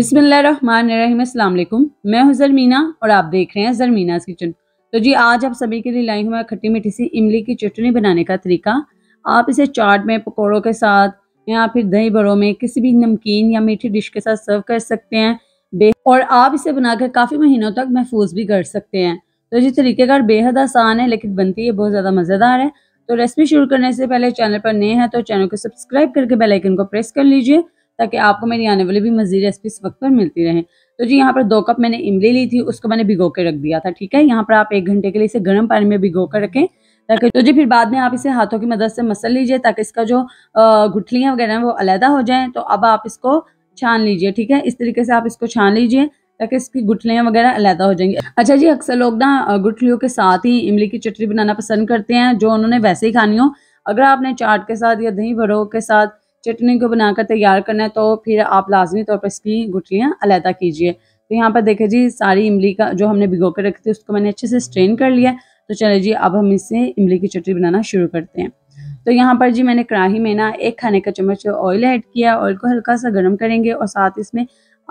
बिसमीम मैं हूं जरमीना और आप देख रहे हैं जरमीनाज किचन तो जी आज आप सभी के लिए लाई हूँ खट्टी मीठी सी इमली की चटनी बनाने का तरीका आप इसे चाट में पकौड़ों के साथ या फिर दही बड़ों में किसी भी नमकीन या मीठी डिश के साथ सर्व कर सकते हैं और आप इसे बनाकर काफ़ी महीनों तक महफूज भी कर सकते हैं तो जी तरीक़ेकार बेहद आसान है लेकिन बनती है बहुत ज़्यादा मज़ेदार है तो रेसिपी शुरू करने से पहले चैनल पर नए हैं तो चैनल को सब्सक्राइब करके बेल आइकन को प्रेस कर लीजिए ताकि आपको मेरी आने वाली भी मज़ीद इस वक्त पर मिलती रहे तो जी यहाँ पर दो कप मैंने इमली ली थी उसको मैंने भिगो के रख दिया था ठीक है यहाँ पर आप एक घंटे के लिए इसे गर्म पानी में भिगो कर रखें ताकि तो जी फिर बाद में आप इसे हाथों की मदद से मसल लीजिए ताकि इसका जो गुठलियाँ वगैरह हैं वो अलहदा हो जाएँ तो अब आप इसको छान लीजिए ठीक है इस तरीके से आप इसको छान लीजिए ताकि इसकी गुठलियाँ वगैरह अलहदा हो जाएंगी अच्छा जी अक्सर लोग ना गुठलियों के साथ ही इमली की चटनी बनाना पसंद करते हैं जो उन्होंने वैसे ही खानी हो अगर आपने चाट के साथ या दही भरो के साथ चटनी को बनाकर तैयार करना है तो फिर आप लाजमी तौर पर इसकी गुटलियाँ अलहदा कीजिए तो यहाँ पर देखें जी सारी इमली का जो हमने भिगो कर रखी थी उसको मैंने अच्छे से स्ट्रेन कर लिया तो चले जी अब हम इससे इमली की चटनी बनाना शुरू करते हैं तो यहाँ पर जी मैंने कढ़ाही में ना एक खाने का चम्मच ऑयल ऐड किया ऑयल को हल्का सा गर्म करेंगे और साथ इसमें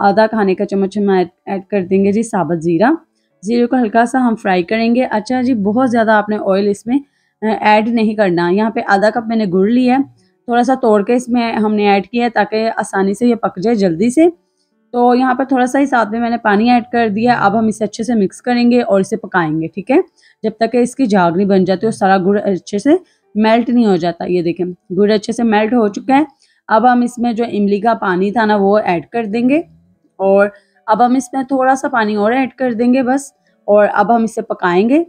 आधा खाने का चम्मच हम ऐड कर देंगे जी साबत ज़ीरा ज़ीरे को हल्का सा हम फ्राई करेंगे अच्छा जी बहुत ज़्यादा आपने ऑयल इसमें ऐड नहीं करना यहाँ पे आधा कप मैंने गुड़ लिया है थोड़ा सा तोड़ के इसमें हमने ऐड किया है ताकि आसानी से ये पक जाए जल्दी से तो यहाँ पर थोड़ा सा ही साथ में मैंने पानी ऐड कर दिया अब हम इसे अच्छे से मिक्स करेंगे और इसे पकाएंगे ठीक है जब तक कि इसकी झाग नहीं बन जाती और सारा गुड़ अच्छे से मेल्ट नहीं हो जाता ये देखें गुड़ अच्छे से मेल्ट हो चुका है अब हम इसमें जो इमली का पानी था ना वो ऐड कर देंगे और अब हम इसमें थोड़ा सा पानी और ऐड कर देंगे बस और अब हम इसे पकाएंगे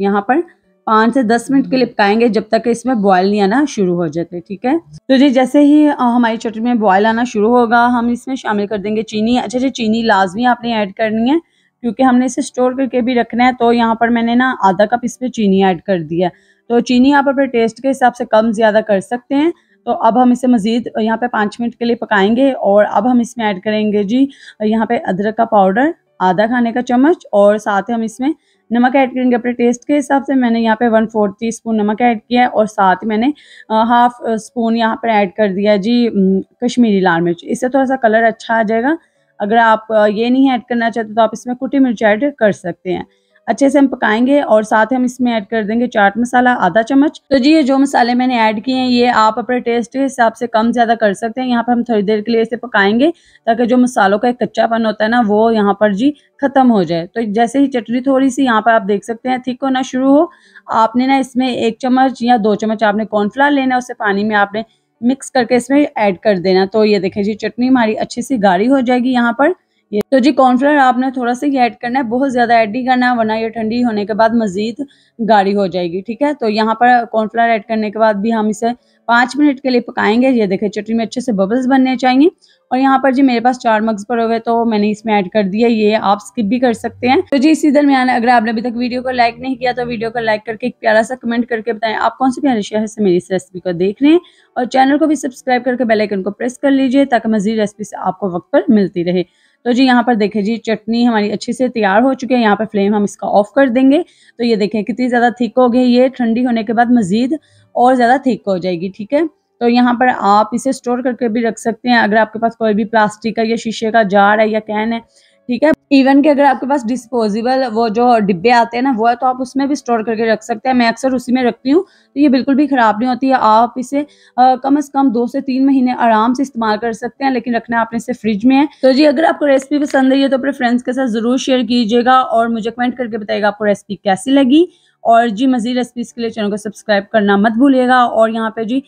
यहाँ पर पाँच से दस मिनट के लिए पकाएंगे जब तक इसमें बॉयल नहीं आना शुरू हो जाते ठीक है तो जी जैसे ही हमारी चटनी में बॉयल आना शुरू होगा हम इसमें शामिल कर देंगे चीनी अच्छा जी चीनी लाजमी आपने ऐड करनी है क्योंकि हमने इसे स्टोर करके भी रखना है तो यहाँ पर मैंने ना आधा कप इसमें चीनी ऐड कर दिया तो चीनी आप अपने टेस्ट के हिसाब से कम ज़्यादा कर सकते हैं तो अब हम इसे मज़ीद यहाँ पे पाँच मिनट के लिए पकाएंगे और अब हम इसमें ऐड करेंगे जी यहाँ पे अदरक का पाउडर आधा खाने का चम्मच और साथ ही हम इसमें नमक ऐड करेंगे अपने टेस्ट के हिसाब से मैंने यहाँ पे वन फोर्थ टी स्पून नमक ऐड किया है और साथ मैंने हाफ स्पून यहाँ पर ऐड कर दिया जी कश्मीरी लाल मिर्च इससे थोड़ा सा कलर अच्छा आ जाएगा अगर आप ये नहीं ऐड करना चाहते तो आप इसमें कुटी मिर्च ऐड कर सकते हैं अच्छे से हम पकाएंगे और साथ ही हम इसमें ऐड कर देंगे चाट मसाला आधा चम्मच तो जी ये जो मसाले मैंने ऐड किए हैं ये आप अपने टेस्ट के हिसाब से कम ज़्यादा कर सकते हैं यहाँ पर हम थोड़ी देर के लिए इसे पकाएंगे ताकि जो मसालों का एक कच्चापन होता है ना वो यहाँ पर जी ख़त्म हो जाए तो जैसे ही चटनी थोड़ी सी यहाँ पर आप देख सकते हैं थिक होना शुरू हो आपने ना इसमें एक चम्मच या दो चम्मच आपने कॉर्नफ्लावर लेना उसे पानी में आपने मिक्स करके इसमें ऐड कर देना तो ये देखें जी चटनी हमारी अच्छी सी गाढ़ी हो जाएगी यहाँ पर ये तो जी कॉर्नफ्लोर आपने थोड़ा सा ऐड करना है बहुत ज़्यादा ऐड नहीं करना है वरना ये ठंडी होने के बाद मज़ीद गाढ़ी हो जाएगी ठीक है तो यहाँ पर कॉर्नफ्लोर ऐड करने के बाद भी हम इसे पाँच मिनट के लिए पकाएंगे ये देखें चटनी में अच्छे से बबल्स बनने चाहिए और यहाँ पर जी मेरे पास चार मग्स पड़े हुए तो मैंने इसमें ऐड कर दिया ये आप स्किप भी कर सकते हैं तो जी इसी दरमियान अगर आपने अभी तक वीडियो को लाइक नहीं किया तो वीडियो को लाइक करके एक प्यारा सा कमेंट करके बताएं आप कौन से प्यारे शहर से मेरी इस रेसिपी को देख रहे हैं और चैनल को भी सब्सक्राइब करके बेलाइकन को प्रेस कर लीजिए ताकि मजीद रेसिपी से आपको वक्त पर मिलती रहे तो जी यहाँ पर देखें जी चटनी हमारी अच्छे से तैयार हो चुकी है यहाँ पर फ्लेम हम इसका ऑफ कर देंगे तो ये देखें कितनी ज़्यादा थिक हो गई ये ठंडी होने के बाद मज़ीद और ज़्यादा थिक हो जाएगी ठीक है तो यहाँ पर आप इसे स्टोर करके भी रख सकते हैं अगर आपके पास कोई भी प्लास्टिक का या शीशे का जार है या कैन है ठीक है इवन के अगर आपके पास डिस्पोजेबल वो जो डिब्बे आते हैं ना वो है तो आप उसमें भी स्टोर करके रख सकते हैं मैं अक्सर उसी में रखती हूँ तो ये बिल्कुल भी ख़राब नहीं होती है आप इसे आ, कम से कम दो से तीन महीने आराम से इस्तेमाल कर सकते हैं लेकिन रखना आपने इसे फ्रिज में है तो जी अगर आपको रेसिपी पसंद आई है तो अपने फ्रेंड्स के साथ ज़रूर शेयर कीजिएगा और मुझे कमेंट करके बताइएगा आपको रेसिपी कैसी लगी और जी मज़ीद रेसिपीज़ के लिए चैनल को सब्सक्राइब करना मत भूलिएगा और यहाँ पे जी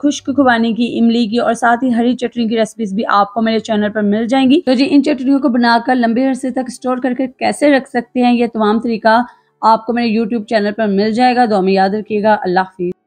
खुश्क खुबानी की इमली की और साथ ही हरी चटनी की रेसिपीज़ भी आपको मेरे चैनल पर मिल जाएंगी तो जी इन चटनियों को बनाकर लंबे अरसे तक स्टोर करके कैसे रख सकते हैं ये तमाम तरीका आपको मेरे यूट्यूब चैनल पर मिल जाएगा दो में याद रखिएगा अल्लाह हाफिज़